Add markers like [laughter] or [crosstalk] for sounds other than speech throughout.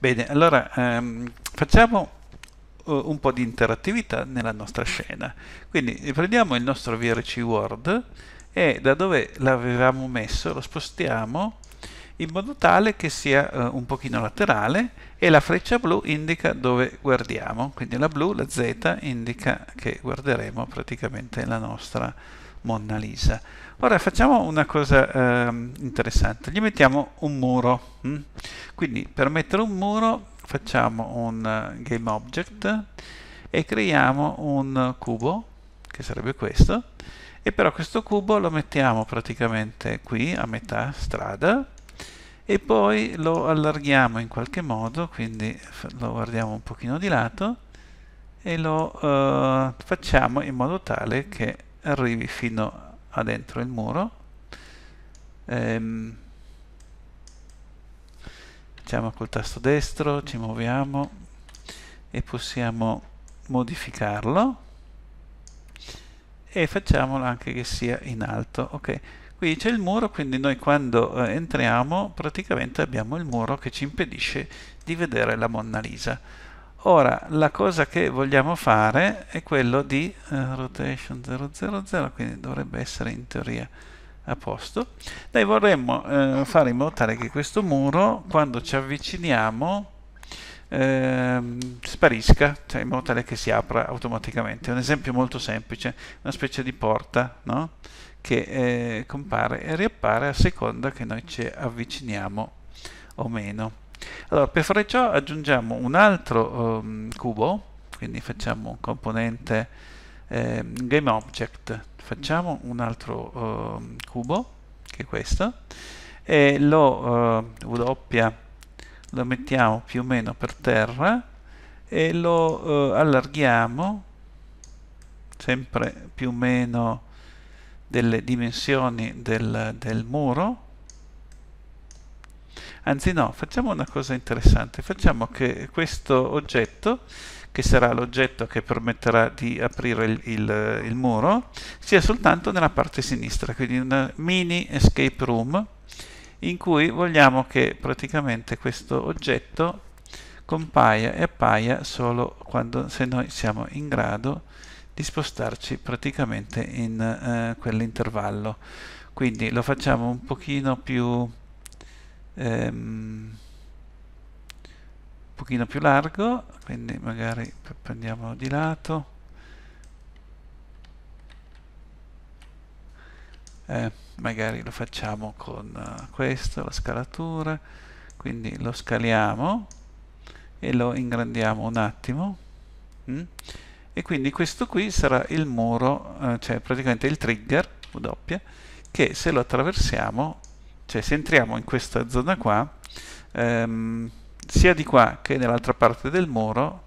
Bene, allora ehm, facciamo eh, un po' di interattività nella nostra scena. Quindi prendiamo il nostro VRC Word e da dove l'avevamo messo lo spostiamo in modo tale che sia uh, un pochino laterale e la freccia blu indica dove guardiamo, quindi la blu, la Z indica che guarderemo praticamente la nostra scena. Mona Lisa. Ora facciamo una cosa eh, interessante, gli mettiamo un muro, hm? quindi per mettere un muro facciamo un uh, game object e creiamo un cubo, che sarebbe questo, e però questo cubo lo mettiamo praticamente qui a metà strada e poi lo allarghiamo in qualche modo, quindi lo guardiamo un pochino di lato e lo uh, facciamo in modo tale che arrivi fino a dentro il muro ehm, facciamo col tasto destro ci muoviamo e possiamo modificarlo e facciamolo anche che sia in alto ok qui c'è il muro quindi noi quando eh, entriamo praticamente abbiamo il muro che ci impedisce di vedere la Monna Lisa Ora la cosa che vogliamo fare è quello di eh, rotation 000, quindi dovrebbe essere in teoria a posto. Noi vorremmo eh, fare in modo tale che questo muro, quando ci avviciniamo, eh, sparisca, cioè in modo tale che si apra automaticamente. È un esempio molto semplice, una specie di porta no? che eh, compare e riappare a seconda che noi ci avviciniamo o meno. Allora, per fare ciò aggiungiamo un altro um, cubo, quindi facciamo un componente eh, GameObject, facciamo un altro uh, cubo, che è questo, e lo uh, doppia, lo mettiamo più o meno per terra e lo uh, allarghiamo sempre più o meno delle dimensioni del, del muro anzi no, facciamo una cosa interessante, facciamo che questo oggetto, che sarà l'oggetto che permetterà di aprire il, il, il, muro, sia soltanto nella parte sinistra, quindi una mini escape room, in cui vogliamo che praticamente questo oggetto compaia e appaia solo quando, se noi siamo in grado di spostarci praticamente in eh, quell'intervallo. Quindi lo facciamo un pochino più ehm, un pochino più largo quindi magari prendiamo di lato eh, magari lo facciamo con eh, questo la scalatura quindi lo scaliamo e lo ingrandiamo un attimo mm? e quindi questo qui sarà il muro eh, cioè praticamente il trigger W che se lo attraversiamo cioè se entriamo in questa zona qua, ehm, sia di qua che nell'altra parte del muro,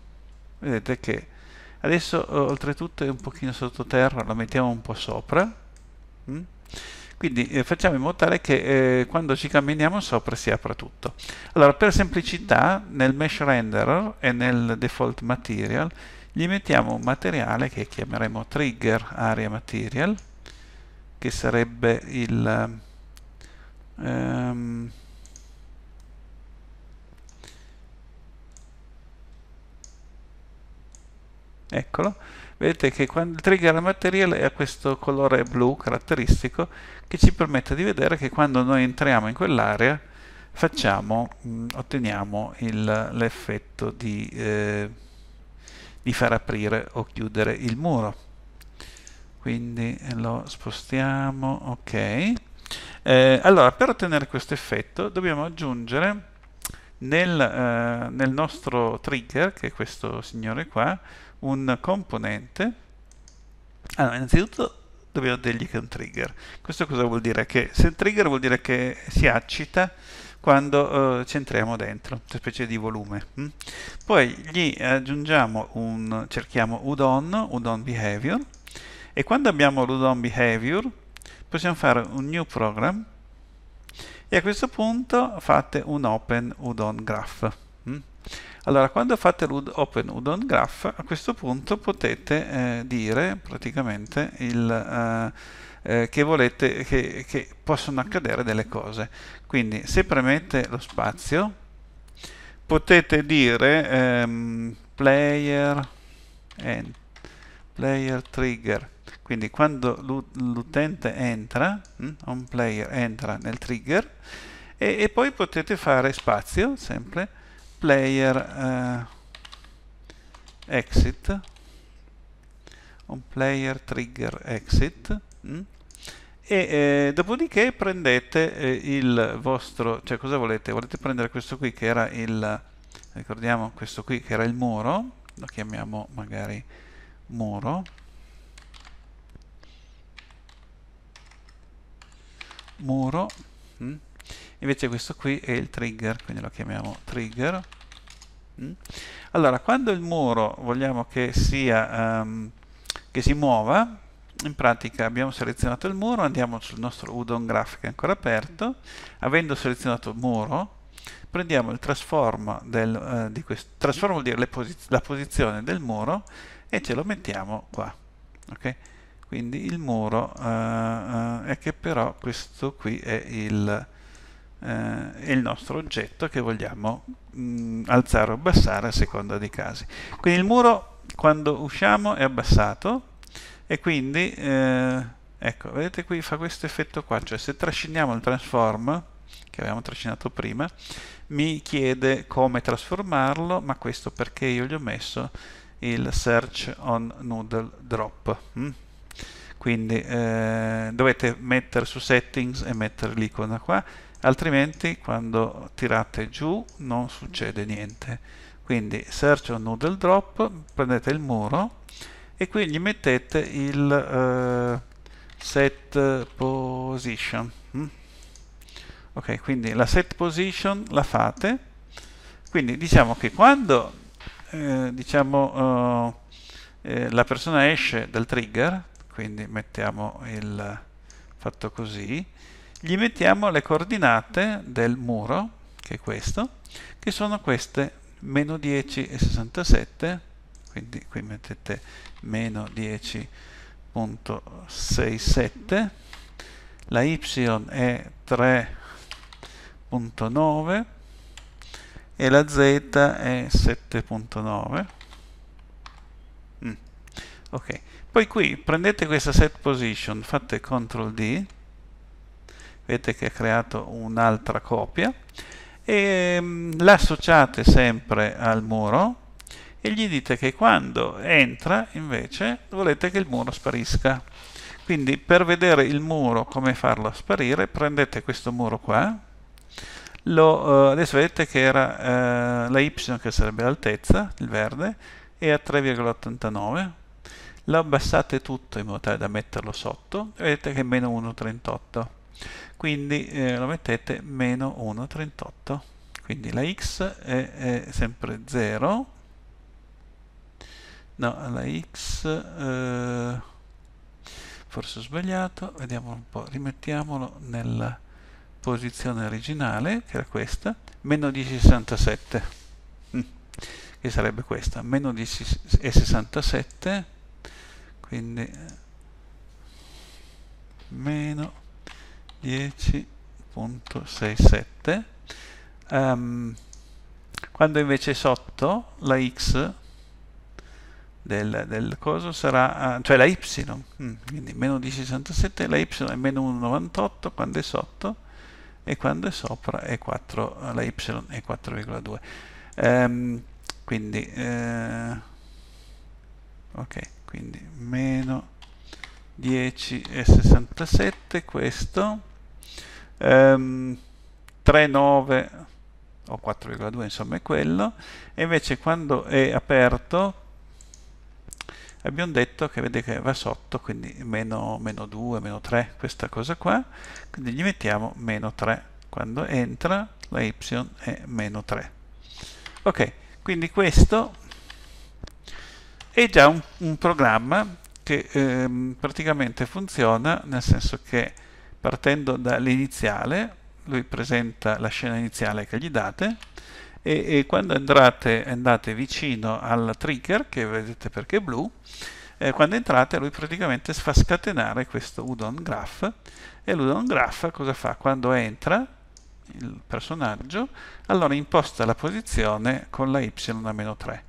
vedete che adesso oltretutto è un pochino sottoterra, la mettiamo un po' sopra. Mm? quindi eh, facciamo in modo tale che eh, quando ci camminiamo sopra si apra tutto allora per semplicità nel mesh renderer e nel default material gli mettiamo un materiale che chiameremo trigger area material che sarebbe il Um, eccolo vedete che quando il trigger material ha questo colore blu caratteristico che ci permette di vedere che quando noi entriamo in quell'area facciamo mh, otteniamo l'effetto di, eh, di far aprire o chiudere il muro quindi lo spostiamo ok eh, allora, per ottenere questo effetto dobbiamo aggiungere nel, eh, nel nostro trigger, che è questo signore qua, un componente. Allora, innanzitutto dobbiamo dirgli che è un trigger. Questo cosa vuol dire? Che se il trigger vuol dire che si accita quando eh, ci entriamo dentro, una specie di volume. Hm? Poi gli aggiungiamo un, cerchiamo udon, udon behavior, e quando abbiamo l'udon behavior possiamo fare un new program e a questo punto fate un open udon graph. Mm? Allora, quando fate l'open udon graph, a questo punto potete eh, dire praticamente il, eh, eh, che volete che, che possono accadere delle cose. Quindi, se premete lo spazio, potete dire ehm, player, and, player trigger quindi quando l'utente entra, un hm, player entra nel trigger, e, e, poi potete fare spazio, sempre, player eh, exit, un player trigger exit, mh? Hm. e eh, dopodiché prendete eh, il vostro, cioè cosa volete? Volete prendere questo qui che era il, ricordiamo questo qui che era il muro, lo chiamiamo magari muro, muro mm. invece questo qui è il trigger quindi lo chiamiamo trigger mm. allora quando il muro vogliamo che sia um, che si muova in pratica abbiamo selezionato il muro andiamo sul nostro udon Graph che è ancora aperto avendo selezionato il muro prendiamo il transform del, eh, di questo transform vuol dire posiz la posizione del muro e ce lo mettiamo qua okay? quindi il muro uh, è che però questo qui è il, uh, il nostro oggetto che vogliamo mh, mm, alzare o abbassare a seconda dei casi quindi il muro quando usciamo è abbassato e quindi ecco vedete qui fa questo effetto qua cioè se trasciniamo il transform che avevamo trascinato prima mi chiede come trasformarlo ma questo perché io gli ho messo il search on noodle drop mm? quindi eh, dovete mettere su settings e mettere l'icona qua altrimenti quando tirate giù non succede niente quindi search on noodle drop prendete il muro e qui gli mettete il eh, set position mm? ok quindi la set position la fate quindi diciamo che quando eh, diciamo, eh, eh, la persona esce dal trigger quindi mettiamo il fatto così, gli mettiamo le coordinate del muro, che è questo, che sono queste meno 10 e 67, quindi qui mettete meno 10.67, la y è 3.9 e la z è 7.9. Mm. Ok. Poi qui prendete questa set position, fate CTRL D, vedete che ha creato un'altra copia, e mm, l'associate sempre al muro e gli dite che quando entra invece volete che il muro sparisca. Quindi per vedere il muro, come farlo sparire, prendete questo muro qua, lo, eh, adesso vedete che era eh, la Y che sarebbe l'altezza, il verde, e a 3,89 lo abbassate tutto in modo tale da metterlo sotto vedete che è meno 1,38 quindi eh, lo mettete meno 1,38 quindi la x è, è sempre 0 no la x eh, forse ho sbagliato vediamo un po' rimettiamolo nella posizione originale che era questa meno 10,67 mm. che sarebbe questa meno 10,67 quindi meno 10.67 um, ehm, quando invece sotto la x del, del coso sarà eh, cioè la y mm, quindi meno 10.67 la y è meno 1.98 quando è sotto e quando è sopra è 4 la y è 4,2 um, ehm, quindi eh, ok quindi meno 10,67 questo um, ehm, 3,9 o 4,2 insomma è quello e invece quando è aperto abbiamo detto che vede che va sotto quindi meno, meno 2 meno 3 questa cosa qua quindi gli mettiamo meno 3 quando entra la y è meno 3 ok quindi questo è già un, un programma che ehm, praticamente funziona nel senso che partendo dall'iniziale lui presenta la scena iniziale che gli date e, e quando andate, andate vicino al trigger che vedete perché è blu eh, quando entrate lui praticamente fa scatenare questo udon graph e l'udon graph cosa fa? quando entra il personaggio allora imposta la posizione con la y 3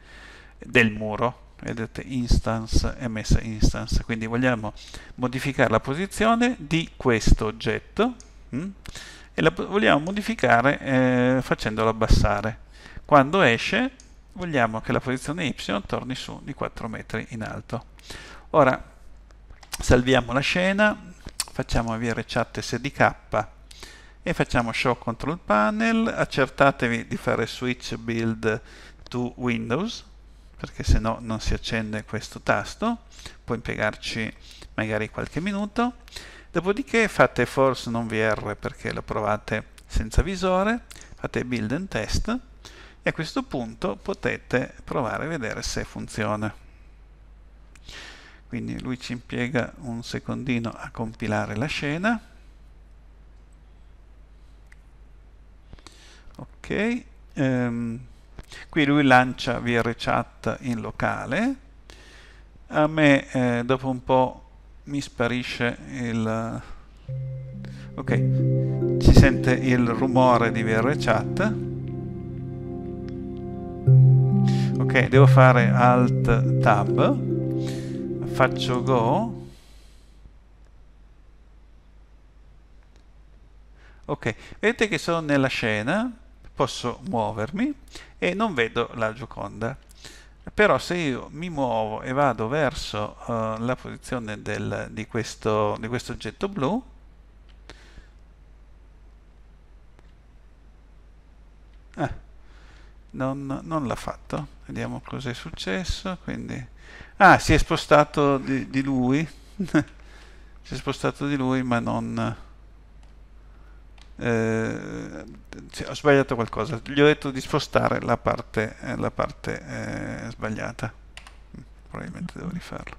del muro vedete instance è ms instance quindi vogliamo modificare la posizione di questo oggetto mh? Mm, e la vogliamo modificare eh, facendolo abbassare quando esce vogliamo che la posizione y torni su di 4 metri in alto ora salviamo la scena facciamo avviare chat sdk e facciamo show control panel accertatevi di fare switch build to windows perché se no non si accende questo tasto, può impiegarci magari qualche minuto. Dopodiché fate force non VR perché lo provate senza visore, fate build and test e a questo punto potete provare a vedere se funziona. Quindi lui ci impiega un secondino a compilare la scena. Ok. Um, Qui lui lancia VRChat in locale, a me eh, dopo un po' mi sparisce il... ok, si sente il rumore di VRChat. Ok, devo fare Alt Tab, faccio Go. Ok, vedete che sono nella scena posso muovermi e non vedo la gioconda però se io mi muovo e vado verso uh, la posizione del, di, questo, di questo oggetto blu ah, non, non l'ha fatto vediamo cos'è successo quindi ah si è spostato di, di lui [laughs] si è spostato di lui ma non eh, cioè, ho sbagliato qualcosa, gli ho detto di spostare la parte, eh, la parte eh, sbagliata, probabilmente devo rifarlo.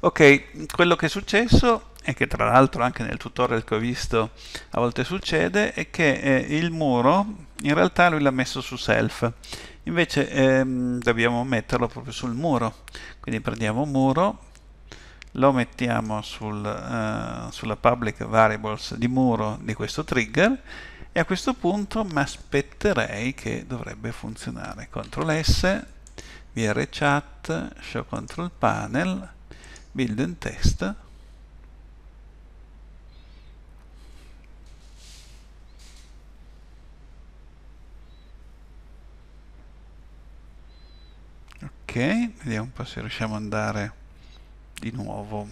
Ok, quello che è successo e che tra l'altro anche nel tutorial che ho visto a volte succede è che eh, il muro in realtà lui l'ha messo su self invece ehm, dobbiamo metterlo proprio sul muro quindi prendiamo muro lo mettiamo sul, eh, sulla public variables di muro di questo trigger e a questo punto mi aspetterei che dovrebbe funzionare ctrl s vr chat show control panel build and test vediamo un po' se riusciamo ad andare di nuovo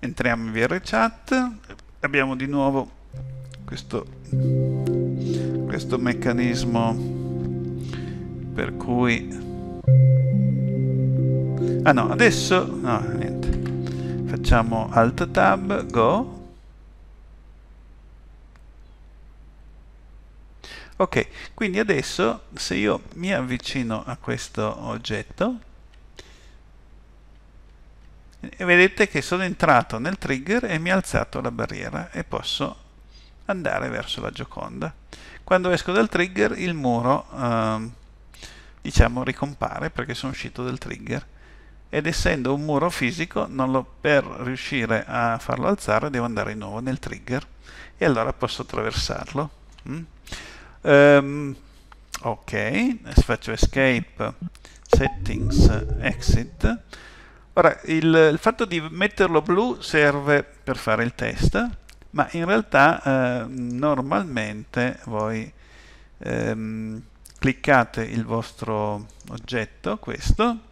entriamo in VR chat abbiamo di nuovo questo, questo meccanismo per cui ah no adesso no niente facciamo alt tab go Ok, quindi adesso se io mi avvicino a questo oggetto, vedete che sono entrato nel trigger e mi ha alzato la barriera e posso andare verso la gioconda. Quando esco dal trigger il muro eh, diciamo ricompare perché sono uscito dal trigger ed essendo un muro fisico lo, per riuscire a farlo alzare devo andare di nuovo nel trigger e allora posso attraversarlo. Mm? Um, ok, faccio escape, settings, exit. Ora, il, il, fatto di metterlo blu serve per fare il test, ma in realtà eh, normalmente voi ehm, cliccate il vostro oggetto, questo,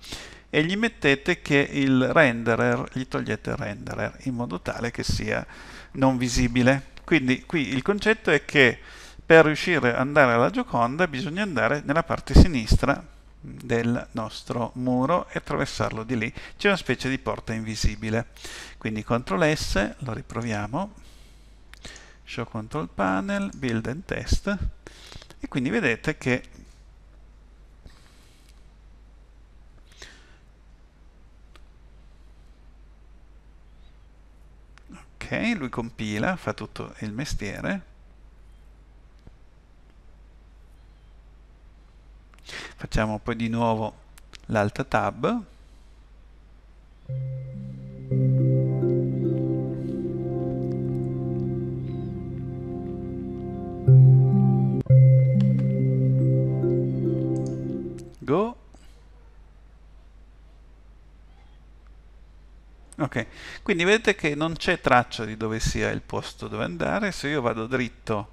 e gli mettete che il renderer, gli togliete il renderer in modo tale che sia non visibile. Quindi qui il concetto è che per riuscire ad andare alla Gioconda bisogna andare nella parte sinistra del nostro muro e attraversarlo di lì. C'è una specie di porta invisibile. Quindi CTRL S, lo riproviamo, show control panel, build and test e quindi vedete che ok, lui compila, fa tutto il mestiere facciamo poi di nuovo l'alta tab go ok quindi vedete che non c'è traccia di dove sia il posto dove andare se io vado dritto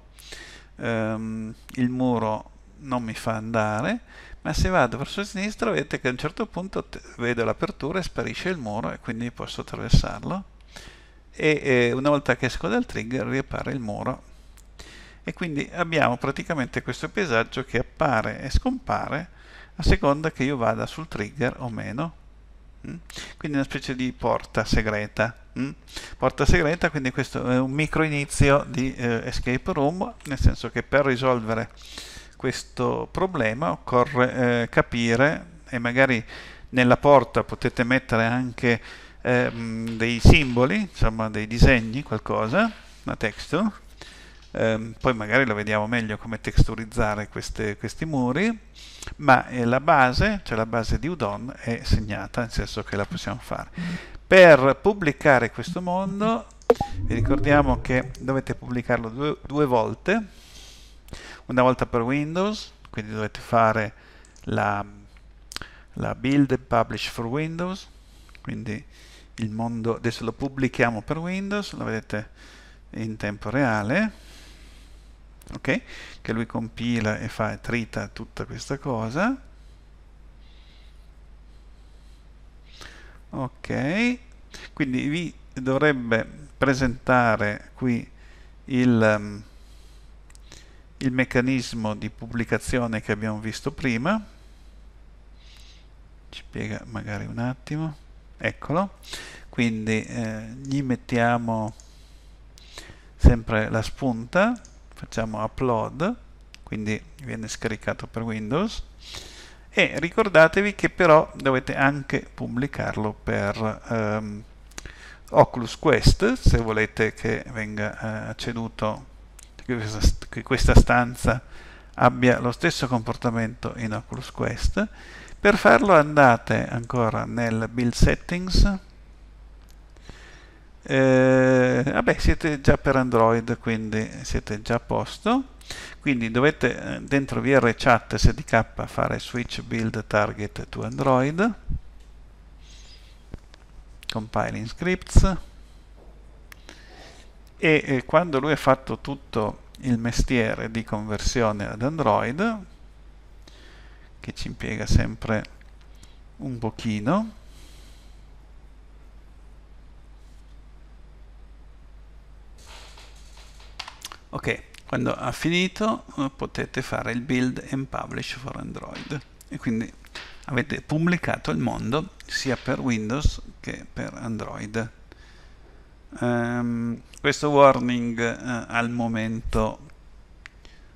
ehm, il muro non mi fa andare, ma se vado verso sinistra vedete che a un certo punto vedo l'apertura e sparisce il muro e quindi posso attraversarlo e eh, una volta che esco dal trigger riappare il muro e quindi abbiamo praticamente questo paesaggio che appare e scompare a seconda che io vada sul trigger o meno mm? quindi una specie di porta segreta mm? porta segreta quindi questo è un micro inizio di eh, escape room nel senso che per risolvere questo problema occorre eh, capire e magari nella porta potete mettere anche ehm, dei simboli, insomma dei disegni, qualcosa, una texture. Ehm, poi magari lo vediamo meglio come texturizzare queste, questi muri, ma eh, la base, cioè la base di Udon, è segnata, nel senso che la possiamo fare. Per pubblicare questo mondo vi ricordiamo che dovete pubblicarlo due, due volte una volta per Windows, quindi dovete fare la, la build publish for Windows, quindi il mondo, adesso lo pubblichiamo per Windows, lo vedete in tempo reale, ok? Che lui compila e fa trita tutta questa cosa. Ok, quindi vi dovrebbe presentare qui il, um, il meccanismo di pubblicazione che abbiamo visto prima ci spiega magari un attimo eccolo quindi eh, gli mettiamo sempre la spunta facciamo upload quindi viene scaricato per Windows e ricordatevi che però dovete anche pubblicarlo per ehm, Oculus Quest se volete che venga eh, acceduto che questa stanza abbia lo stesso comportamento in Oculus Quest. Per farlo andate ancora nel Build Settings. Eh, vabbè, siete già per Android, quindi siete già a posto. Quindi dovete eh, dentro VR Chat SDK fare Switch Build Target to Android. Compiling Scripts e eh, quando lui ha fatto tutto il mestiere di conversione ad Android, che ci impiega sempre un pochino, ok, quando ha finito eh, potete fare il build and publish for Android e quindi avete pubblicato il mondo sia per Windows che per Android. Um, questo warning uh, al momento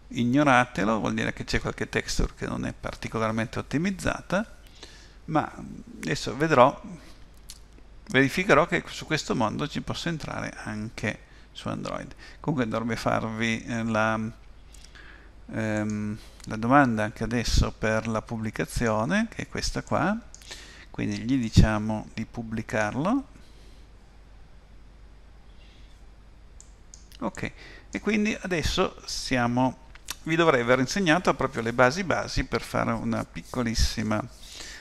ignoratelo, vuol dire che c'è qualche texture che non è particolarmente ottimizzata, ma adesso vedrò, verificherò che su questo mondo ci posso entrare anche su Android. Comunque dovrebbe farvi eh, la, ehm, la domanda anche adesso per la pubblicazione, che è questa qua, quindi gli diciamo di pubblicarlo, ok e quindi adesso siamo vi dovrei aver insegnato proprio le basi basi per fare una piccolissima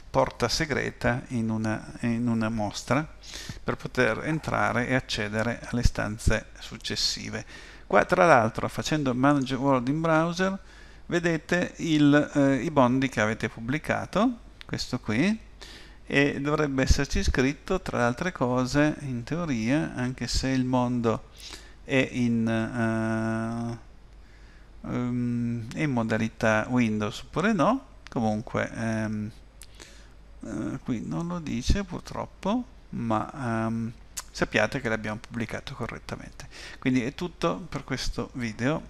porta segreta in una, in una, mostra per poter entrare e accedere alle stanze successive. Qua tra l'altro facendo Manage World in browser vedete il, eh, i bondi che avete pubblicato, questo qui, e dovrebbe esserci scritto tra le altre cose in teoria anche se il mondo e in, uh, um, in modalità Windows oppure no comunque um, uh, qui non lo dice purtroppo ma um, sappiate che l'abbiamo pubblicato correttamente quindi è tutto per questo video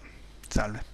salve